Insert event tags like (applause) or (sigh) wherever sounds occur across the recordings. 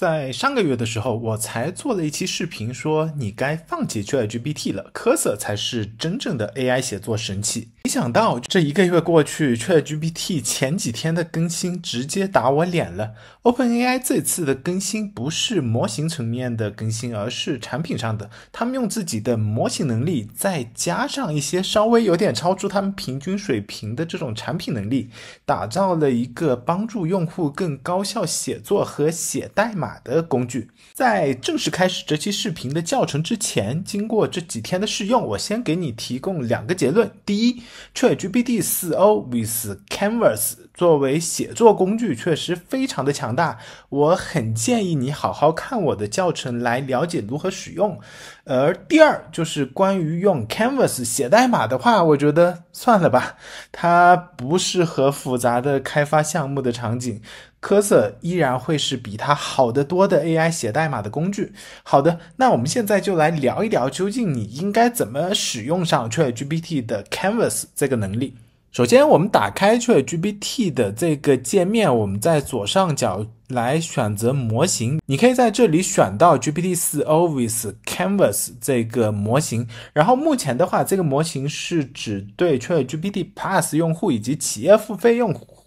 在上个月的时候，我才做了一期视频，说你该放弃 c h a t GPT 了，c 科 r 才是真正的 AI 写作神器。想到这一个月过去，ChatGPT 前几天的更新直接打我脸了。OpenAI 这次的更新不是模型层面的更新，而是产品上的。他们用自己的模型能力，再加上一些稍微有点超出他们平均水平的这种产品能力，打造了一个帮助用户更高效写作和写代码的工具。在正式开始这期视频的教程之前，经过这几天的试用，我先给你提供两个结论。第一。c h e a t GPT4o with Canvas。作为写作工具，确实非常的强大，我很建议你好好看我的教程来了解如何使用。而第二就是关于用 Canvas 写代码的话，我觉得算了吧，它不适合复杂的开发项目的场景，Cursor 依然会是比它好得多的 AI 写代码的工具。好的，那我们现在就来聊一聊，究竟你应该怎么使用上 ChatGPT 的 Canvas 这个能力。首先，我们打开 ChatGPT 的这个界面，我们在左上角来选择模型。你可以在这里选到 GPT-4o with Canvas 这个模型。然后，目前的话，这个模型是只对 ChatGPT Plus 用户以及企业付费用户。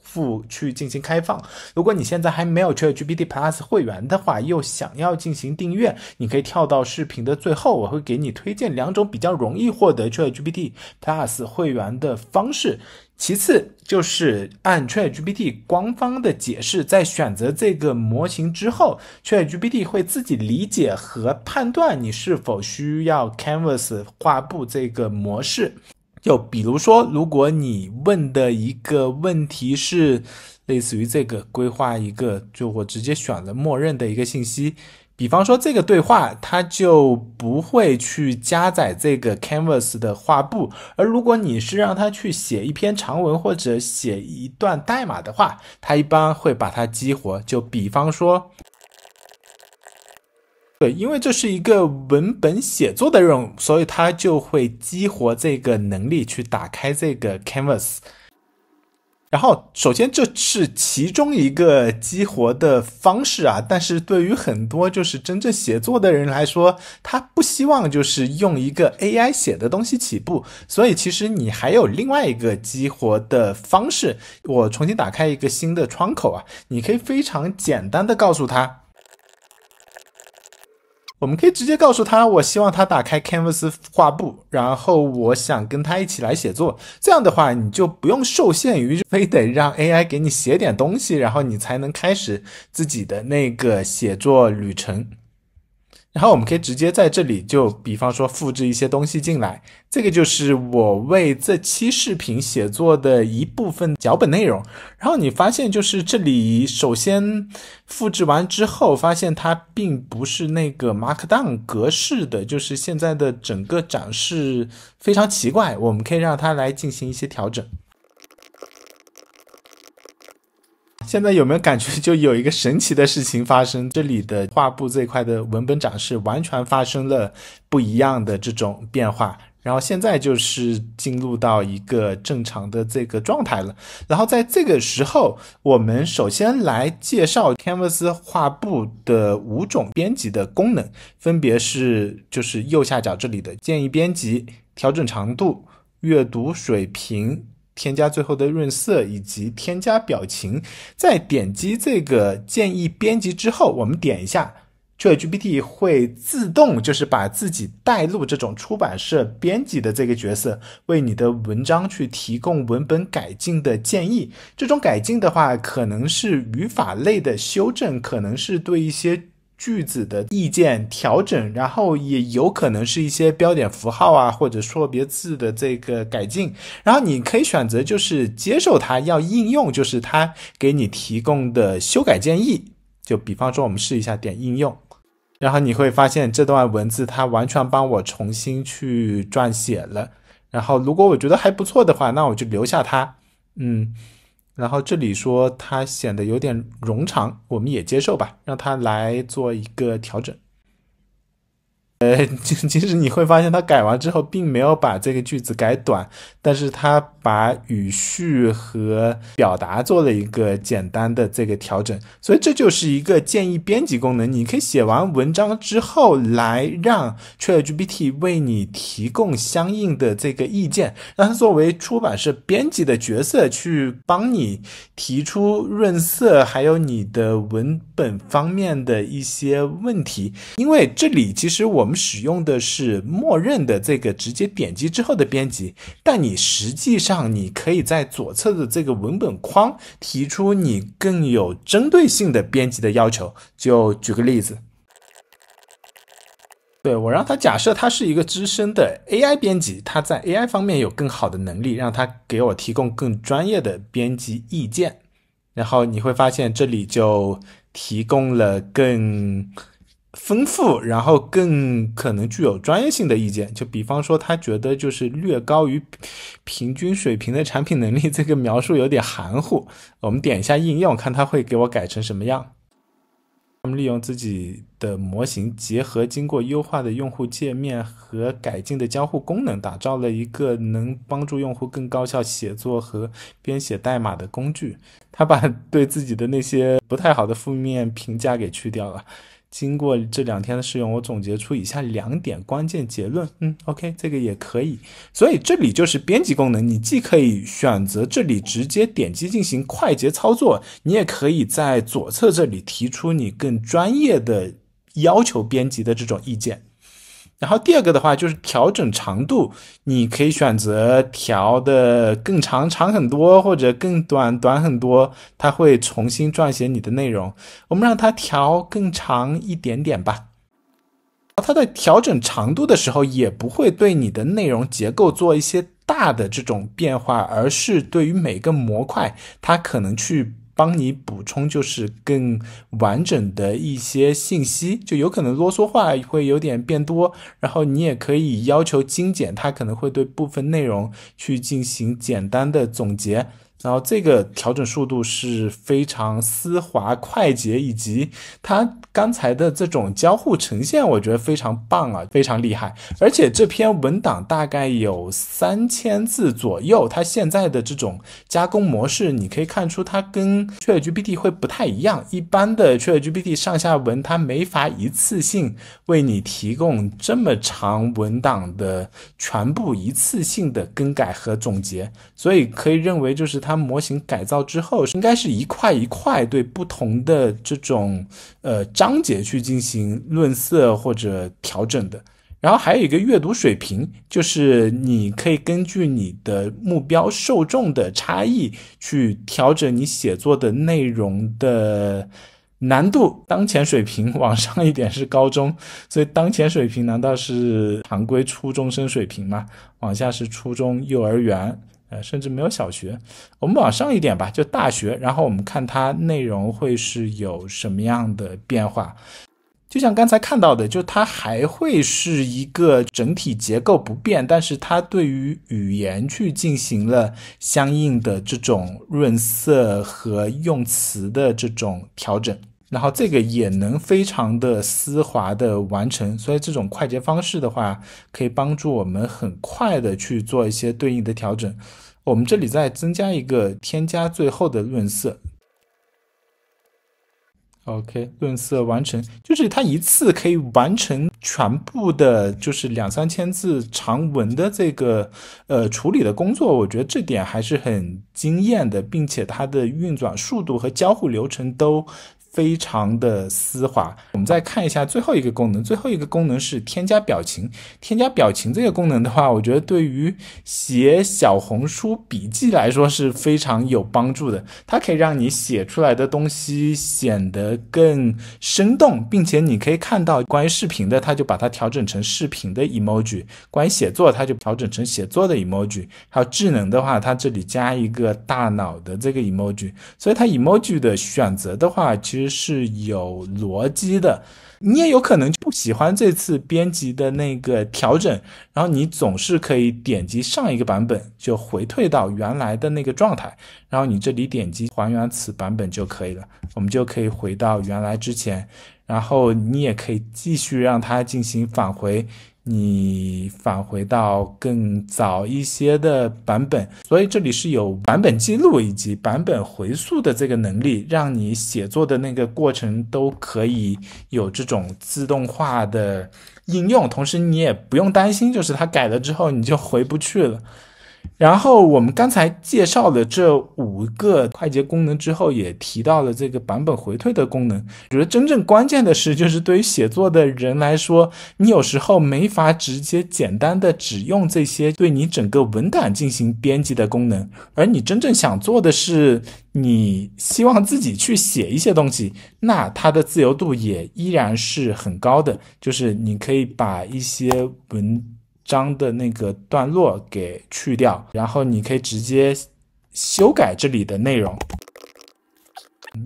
去进行开放。如果你现在还没有 ChatGPT Plus 会员的话，又想要进行订阅，你可以跳到视频的最后，我会给你推荐两种比较容易获得 ChatGPT Plus 会员的方式。其次就是按 ChatGPT 官方的解释，在选择这个模型之后，ChatGPT 会自己理解和判断你是否需要 Canvas 画布这个模式。就比如说，如果你问的一个问题是类似于这个规划一个，就我直接选了默认的一个信息，比方说这个对话，它就不会去加载这个 Canvas 的画布。而如果你是让它去写一篇长文或者写一段代码的话，它一般会把它激活。就比方说。对，因为这是一个文本写作的任务，所以它就会激活这个能力去打开这个 canvas。然后，首先这是其中一个激活的方式啊，但是对于很多就是真正写作的人来说，他不希望就是用一个 AI 写的东西起步，所以其实你还有另外一个激活的方式。我重新打开一个新的窗口啊，你可以非常简单的告诉他。我们可以直接告诉他，我希望他打开 canvas 画布，然后我想跟他一起来写作。这样的话，你就不用受限于非得让 AI 给你写点东西，然后你才能开始自己的那个写作旅程。然后我们可以直接在这里，就比方说复制一些东西进来，这个就是我为这期视频写作的一部分脚本内容。然后你发现就是这里，首先复制完之后，发现它并不是那个 Markdown 格式的，就是现在的整个展示非常奇怪。我们可以让它来进行一些调整。现在有没有感觉就有一个神奇的事情发生？这里的画布这块的文本展示完全发生了不一样的这种变化。然后现在就是进入到一个正常的这个状态了。然后在这个时候，我们首先来介绍 Canvas 画布的五种编辑的功能，分别是就是右下角这里的建议编辑、调整长度、阅读水平。添加最后的润色以及添加表情，在点击这个建议编辑之后，我们点一下，ChatGPT 会自动就是把自己带入这种出版社编辑的这个角色，为你的文章去提供文本改进的建议。这种改进的话，可能是语法类的修正，可能是对一些。句子的意见调整，然后也有可能是一些标点符号啊或者错别字的这个改进。然后你可以选择就是接受它，要应用就是它给你提供的修改建议。就比方说我们试一下点应用，然后你会发现这段文字它完全帮我重新去撰写了。然后如果我觉得还不错的话，那我就留下它。嗯。然后这里说它显得有点冗长，我们也接受吧，让它来做一个调整。呃，(laughs) 其实你会发现，它改完之后并没有把这个句子改短，但是它把语序和表达做了一个简单的这个调整。所以这就是一个建议编辑功能。你可以写完文章之后，来让 ChatGPT 为你提供相应的这个意见，让它作为出版社编辑的角色去帮你提出润色，还有你的文本方面的一些问题。因为这里其实我们。使用的是默认的这个直接点击之后的编辑，但你实际上你可以在左侧的这个文本框提出你更有针对性的编辑的要求。就举个例子，对我让他假设他是一个资深的 AI 编辑，他在 AI 方面有更好的能力，让他给我提供更专业的编辑意见。然后你会发现这里就提供了更。丰富，然后更可能具有专业性的意见。就比方说，他觉得就是略高于平均水平的产品能力，这个描述有点含糊。(laughs) 我们点一下应用，看他会给我改成什么样。他们利用自己的模型，结合经过优化的用户界面和改进的交互功能，打造了一个能帮助用户更高效写作和编写代码的工具。他把对自己的那些不太好的负面评价给去掉了。经过这两天的试用，我总结出以下两点关键结论。嗯，OK，这个也可以。所以这里就是编辑功能，你既可以选择这里直接点击进行快捷操作，你也可以在左侧这里提出你更专业的要求编辑的这种意见。然后第二个的话就是调整长度，你可以选择调的更长长很多，或者更短短很多，它会重新撰写你的内容。我们让它调更长一点点吧。它在调整长度的时候，也不会对你的内容结构做一些大的这种变化，而是对于每个模块，它可能去。帮你补充，就是更完整的一些信息，就有可能啰嗦话会有点变多，然后你也可以要求精简，它可能会对部分内容去进行简单的总结。然后这个调整速度是非常丝滑、快捷，以及它刚才的这种交互呈现，我觉得非常棒啊，非常厉害。而且这篇文档大概有三千字左右，它现在的这种加工模式，你可以看出它跟 ChatGPT 会不太一样。一般的 ChatGPT 上下文它没法一次性为你提供这么长文档的全部一次性的更改和总结，所以可以认为就是它。模型改造之后应该是一块一块对不同的这种呃章节去进行润色或者调整的。然后还有一个阅读水平，就是你可以根据你的目标受众的差异去调整你写作的内容的难度。当前水平往上一点是高中，所以当前水平难道是常规初中生水平吗？往下是初中、幼儿园。呃，甚至没有小学，我们往上一点吧，就大学，然后我们看它内容会是有什么样的变化。就像刚才看到的，就它还会是一个整体结构不变，但是它对于语言去进行了相应的这种润色和用词的这种调整。然后这个也能非常的丝滑的完成，所以这种快捷方式的话，可以帮助我们很快的去做一些对应的调整。我们这里再增加一个添加最后的润色。OK，润色完成，就是它一次可以完成全部的，就是两三千字长文的这个呃处理的工作，我觉得这点还是很惊艳的，并且它的运转速度和交互流程都。非常的丝滑。我们再看一下最后一个功能，最后一个功能是添加表情。添加表情这个功能的话，我觉得对于写小红书笔记来说是非常有帮助的。它可以让你写出来的东西显得更生动，并且你可以看到关于视频的，它就把它调整成视频的 emoji；关于写作，它就调整成写作的 emoji。还有智能的话，它这里加一个大脑的这个 emoji。所以它 emoji 的选择的话，其实。是有逻辑的，你也有可能不喜欢这次编辑的那个调整，然后你总是可以点击上一个版本，就回退到原来的那个状态，然后你这里点击还原此版本就可以了，我们就可以回到原来之前，然后你也可以继续让它进行返回。你返回到更早一些的版本，所以这里是有版本记录以及版本回溯的这个能力，让你写作的那个过程都可以有这种自动化的应用。同时，你也不用担心，就是它改了之后你就回不去了。然后我们刚才介绍了这五个快捷功能之后，也提到了这个版本回退的功能。觉得真正关键的是，就是对于写作的人来说，你有时候没法直接简单的只用这些对你整个文档进行编辑的功能，而你真正想做的是，你希望自己去写一些东西，那它的自由度也依然是很高的，就是你可以把一些文。章的那个段落给去掉，然后你可以直接修改这里的内容。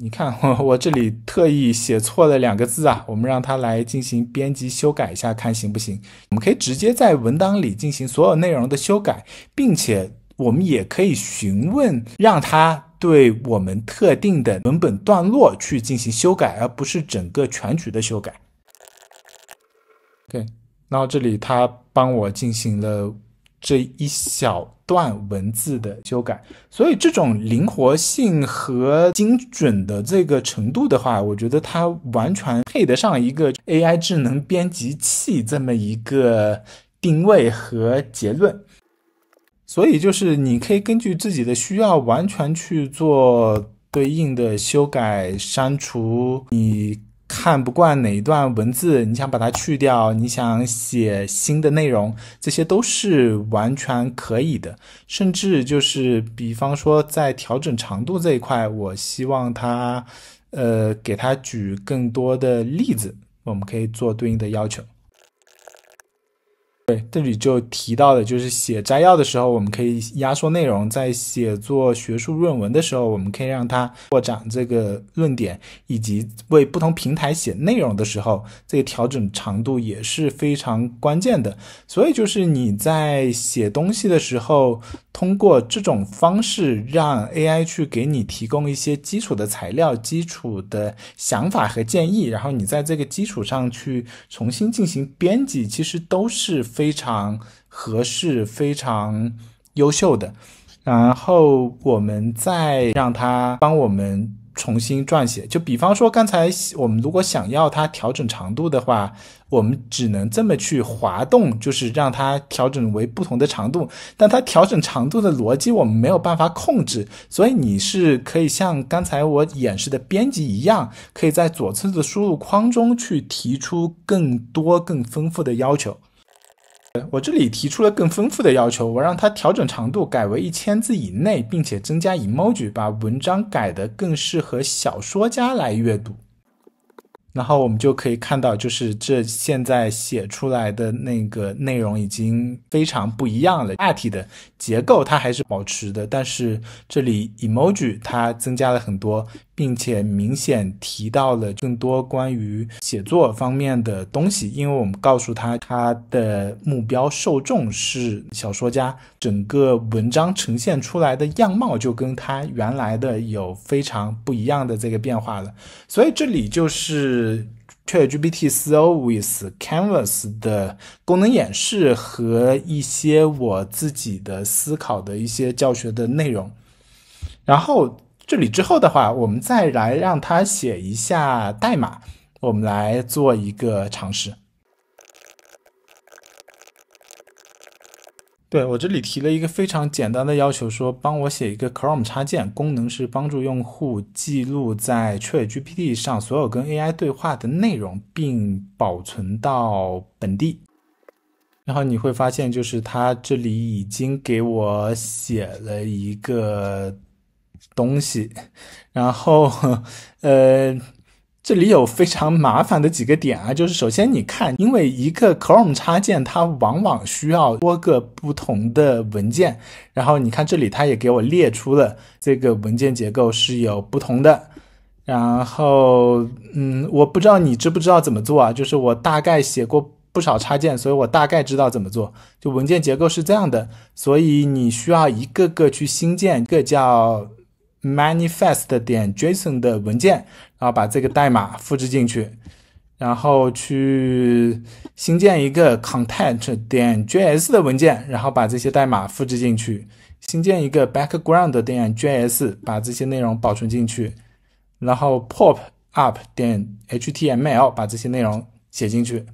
你看，我这里特意写错了两个字啊，我们让它来进行编辑修改一下，看行不行？我们可以直接在文档里进行所有内容的修改，并且我们也可以询问让它对我们特定的文本段落去进行修改，而不是整个全局的修改。对，然后这里它。帮我进行了这一小段文字的修改，所以这种灵活性和精准的这个程度的话，我觉得它完全配得上一个 AI 智能编辑器这么一个定位和结论。所以就是你可以根据自己的需要，完全去做对应的修改、删除。你。看不惯哪一段文字，你想把它去掉，你想写新的内容，这些都是完全可以的。甚至就是，比方说在调整长度这一块，我希望它，呃，给它举更多的例子，我们可以做对应的要求。对，这里就提到的，就是写摘要的时候，我们可以压缩内容；在写作学术论文的时候，我们可以让它扩展这个论点，以及为不同平台写内容的时候，这个调整长度也是非常关键的。所以，就是你在写东西的时候，通过这种方式让 AI 去给你提供一些基础的材料、基础的想法和建议，然后你在这个基础上去重新进行编辑，其实都是。非常合适，非常优秀的，然后我们再让他帮我们重新撰写。就比方说，刚才我们如果想要它调整长度的话，我们只能这么去滑动，就是让它调整为不同的长度。但它调整长度的逻辑，我们没有办法控制。所以你是可以像刚才我演示的编辑一样，可以在左侧的输入框中去提出更多、更丰富的要求。我这里提出了更丰富的要求，我让它调整长度改为一千字以内，并且增加 emoji，把文章改得更适合小说家来阅读。然后我们就可以看到，就是这现在写出来的那个内容已经非常不一样了。大体的结构它还是保持的，但是这里 emoji 它增加了很多。并且明显提到了更多关于写作方面的东西，因为我们告诉他他的目标受众是小说家，整个文章呈现出来的样貌就跟他原来的有非常不一样的这个变化了。所以这里就是 ChatGPT 4o with Canvas 的功能演示和一些我自己的思考的一些教学的内容，然后。这里之后的话，我们再来让他写一下代码，我们来做一个尝试。对我这里提了一个非常简单的要求，说帮我写一个 Chrome 插件，功能是帮助用户记录在 ChatGPT 上所有跟 AI 对话的内容，并保存到本地。然后你会发现，就是他这里已经给我写了一个。东西，(laughs) 然后 (laughs) 呃，这里有非常麻烦的几个点啊，就是首先你看，因为一个 Chrome 插件它往往需要多个不同的文件，然后你看这里它也给我列出了这个文件结构是有不同的，然后嗯，我不知道你知不知道怎么做啊，就是我大概写过不少插件，所以我大概知道怎么做，就文件结构是这样的，所以你需要一个个去新建一个叫。manifest 点 json 的文件，然后把这个代码复制进去，然后去新建一个 content 点 js 的文件，然后把这些代码复制进去，新建一个 background 点 js，把这些内容保存进去，然后 pop up 点 html，把这些内容写进去。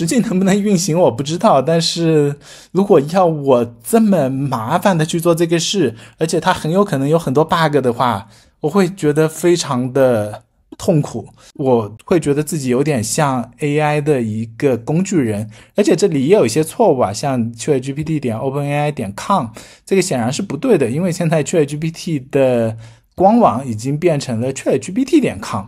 实际能不能运行我不知道，但是如果要我这么麻烦的去做这个事，而且它很有可能有很多 bug 的话，我会觉得非常的痛苦。我会觉得自己有点像 AI 的一个工具人，而且这里也有一些错误啊，像 c h a t g p t 点 openai 点 com 这个显然是不对的，因为现在 c h a t g p t 的官网已经变成了 c h a t g p t 点 com。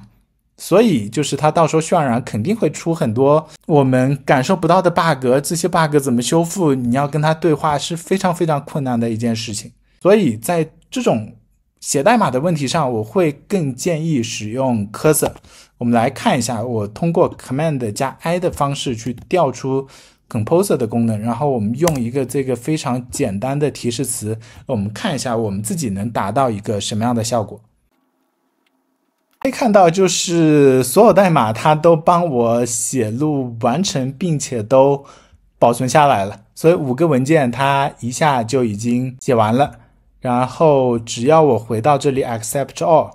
所以就是他到时候渲染肯定会出很多我们感受不到的 bug，这些 bug 怎么修复？你要跟他对话是非常非常困难的一件事情。所以在这种写代码的问题上，我会更建议使用 c u r s o r 我们来看一下，我通过 Command 加 I 的方式去调出 Composer 的功能，然后我们用一个这个非常简单的提示词，我们看一下我们自己能达到一个什么样的效果。可以看到，就是所有代码它都帮我写入完成，并且都保存下来了。所以五个文件它一下就已经写完了。然后只要我回到这里，Accept All，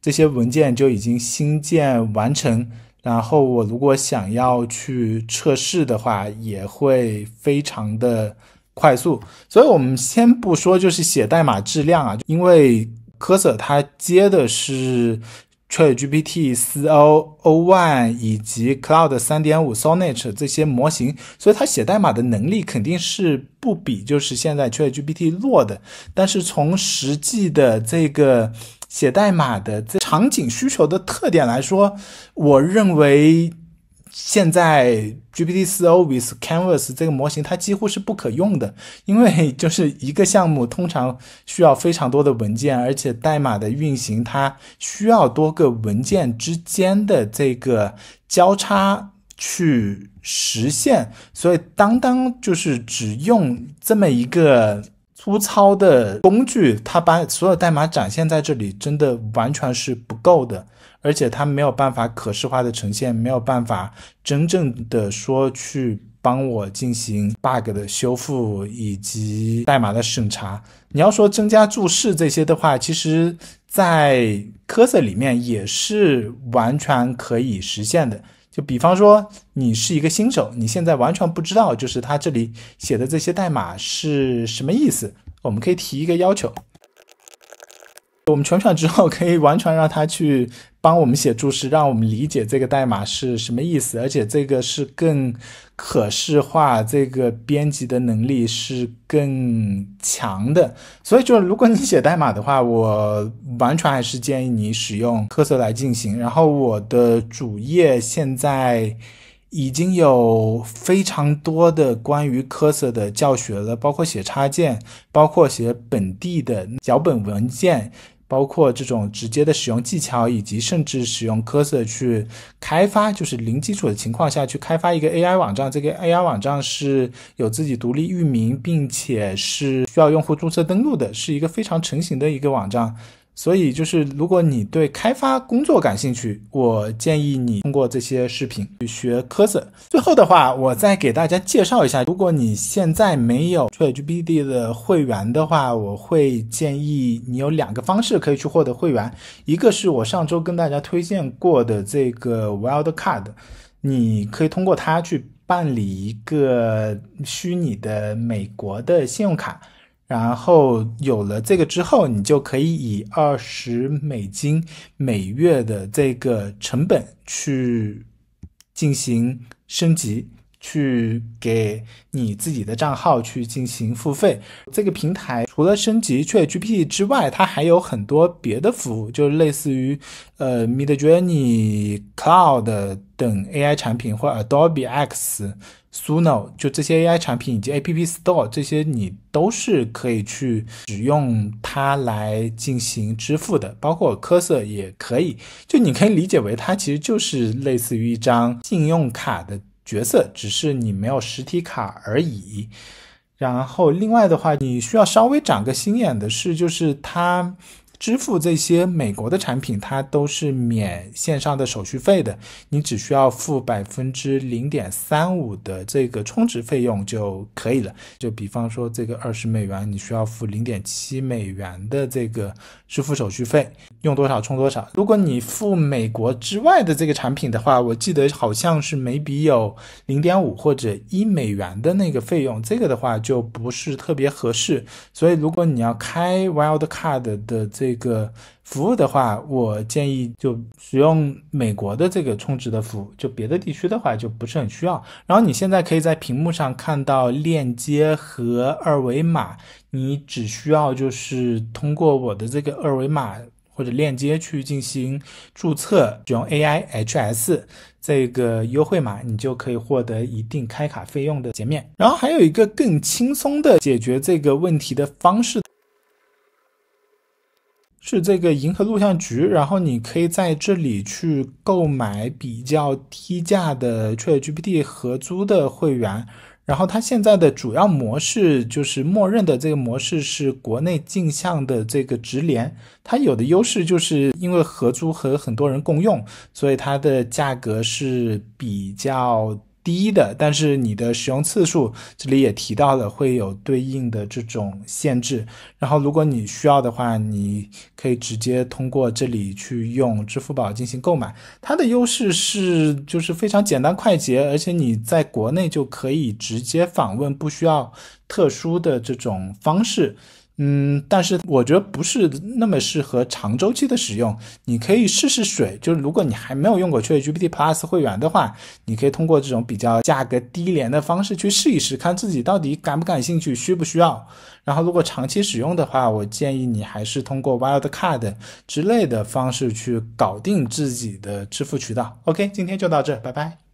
这些文件就已经新建完成。然后我如果想要去测试的话，也会非常的快速。所以我们先不说就是写代码质量啊，因为科 r 它接的是。ChatGPT q O o n 以及 c l o u d 三3.5 Sonnet 这些模型，所以它写代码的能力肯定是不比就是现在 ChatGPT 弱的。但是从实际的这个写代码的场景需求的特点来说，我认为。现在 GPT4o with Canvas 这个模型，它几乎是不可用的，因为 (laughs) 就是一个项目通常需要非常多的文件，而且代码的运行它需要多个文件之间的这个交叉去实现，所以当当就是只用这么一个粗糙的工具，它把所有代码展现在这里，真的完全是不够的。而且它没有办法可视化的呈现，没有办法真正的说去帮我进行 bug 的修复以及代码的审查。你要说增加注释这些的话，其实，在科色里面也是完全可以实现的。就比方说，你是一个新手，你现在完全不知道，就是他这里写的这些代码是什么意思，我们可以提一个要求。我们全选之后，可以完全让它去帮我们写注释，让我们理解这个代码是什么意思。而且这个是更可视化，这个编辑的能力是更强的。所以，就如果你写代码的话，我完全还是建议你使用科色来进行。然后，我的主页现在已经有非常多的关于科色的教学了，包括写插件，包括写本地的脚本文件。包括这种直接的使用技巧，以及甚至使用科色去开发，就是零基础的情况下去开发一个 AI 网站。这个 AI 网站是有自己独立域名，并且是需要用户注册登录的，是一个非常成型的一个网站。所以就是，如果你对开发工作感兴趣，我建议你通过这些视频去学 c o 最后的话，我再给大家介绍一下，如果你现在没有 c h a t g p t 的会员的话，我会建议你有两个方式可以去获得会员，一个是我上周跟大家推荐过的这个 Wild Card，你可以通过它去办理一个虚拟的美国的信用卡。然后有了这个之后，你就可以以二十美金每月的这个成本去进行升级。去给你自己的账号去进行付费。这个平台除了升级 QGPT 之外，它还有很多别的服务，就是类似于呃 Mid Journey、Cloud 等 AI 产品，或 Adobe X、Suno，就这些 AI 产品以及 App Store 这些，你都是可以去使用它来进行支付的。包括科色也可以，就你可以理解为它其实就是类似于一张信用卡的。角色只是你没有实体卡而已，然后另外的话，你需要稍微长个心眼的是，就是他。支付这些美国的产品，它都是免线上的手续费的，你只需要付百分之零点三五的这个充值费用就可以了。就比方说这个二十美元，你需要付零点七美元的这个支付手续费，用多少充多少。如果你付美国之外的这个产品的话，我记得好像是每笔有零点五或者一美元的那个费用，这个的话就不是特别合适。所以如果你要开 Wild Card 的这这个服务的话，我建议就使用美国的这个充值的服务，就别的地区的话就不是很需要。然后你现在可以在屏幕上看到链接和二维码，你只需要就是通过我的这个二维码或者链接去进行注册，使用 AI HS 这个优惠码，你就可以获得一定开卡费用的减免。然后还有一个更轻松的解决这个问题的方式。是这个银河录像局，然后你可以在这里去购买比较低价的 ChatGPT 合租的会员，然后它现在的主要模式就是默认的这个模式是国内镜像的这个直连，它有的优势就是因为合租和很多人共用，所以它的价格是比较。低的，但是你的使用次数，这里也提到了会有对应的这种限制。然后，如果你需要的话，你可以直接通过这里去用支付宝进行购买。它的优势是就是非常简单快捷，而且你在国内就可以直接访问，不需要特殊的这种方式。嗯，但是我觉得不是那么适合长周期的使用。你可以试试水，就是如果你还没有用过 Chat GPT Plus 会员的话，你可以通过这种比较价格低廉的方式去试一试，看自己到底感不感兴趣，需不需要。然后如果长期使用的话，我建议你还是通过 Wild Card 之类的方式去搞定自己的支付渠道。OK，今天就到这，拜拜。